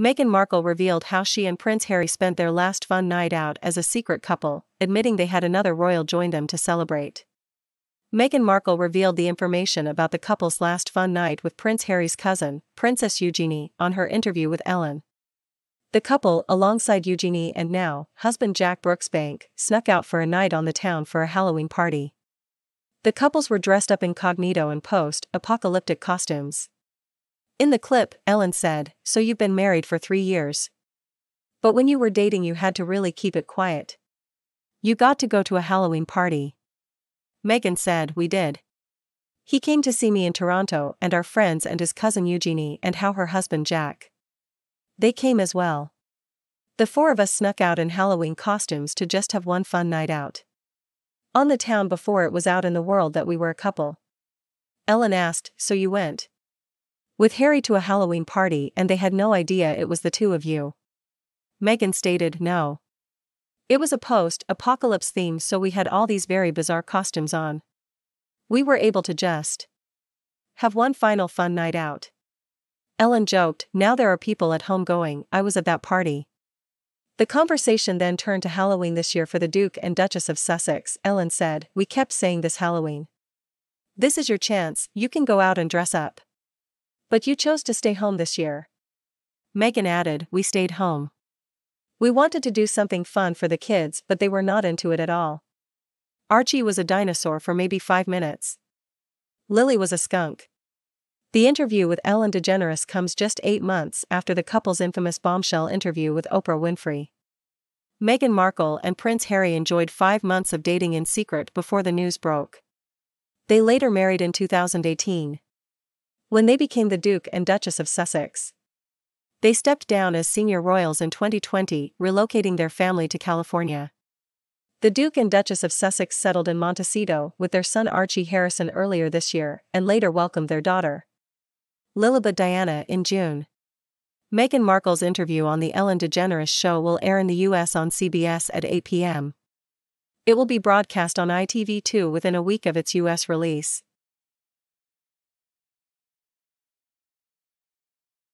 Meghan Markle revealed how she and Prince Harry spent their last fun night out as a secret couple, admitting they had another royal join them to celebrate. Meghan Markle revealed the information about the couple's last fun night with Prince Harry's cousin, Princess Eugenie, on her interview with Ellen. The couple, alongside Eugenie and now husband Jack Brooksbank, snuck out for a night on the town for a Halloween party. The couples were dressed up incognito in post apocalyptic costumes. In the clip, Ellen said, So you've been married for three years. But when you were dating, you had to really keep it quiet. You got to go to a Halloween party. Megan said, We did. He came to see me in Toronto and our friends and his cousin Eugenie and how her husband Jack. They came as well. The four of us snuck out in Halloween costumes to just have one fun night out. On the town before it was out in the world that we were a couple. Ellen asked, So you went? with Harry to a Halloween party and they had no idea it was the two of you. Megan stated no. It was a post apocalypse theme, so we had all these very bizarre costumes on. We were able to just have one final fun night out. Ellen joked, Now there are people at home going, I was at that party. The conversation then turned to Halloween this year for the Duke and Duchess of Sussex, Ellen said, We kept saying this Halloween. This is your chance, you can go out and dress up. But you chose to stay home this year. Megan added, We stayed home. We wanted to do something fun for the kids, but they were not into it at all. Archie was a dinosaur for maybe five minutes. Lily was a skunk. The interview with Ellen DeGeneres comes just eight months after the couple's infamous bombshell interview with Oprah Winfrey. Meghan Markle and Prince Harry enjoyed five months of dating in secret before the news broke. They later married in 2018 when they became the Duke and Duchess of Sussex. They stepped down as senior royals in 2020, relocating their family to California. The Duke and Duchess of Sussex settled in Montecito with their son Archie Harrison earlier this year and later welcomed their daughter, Lilibet Diana, in June. Meghan Markle's interview on The Ellen DeGeneres Show will air in the U.S. on CBS at 8 p.m. It will be broadcast on ITV2 within a week of its U.S. release.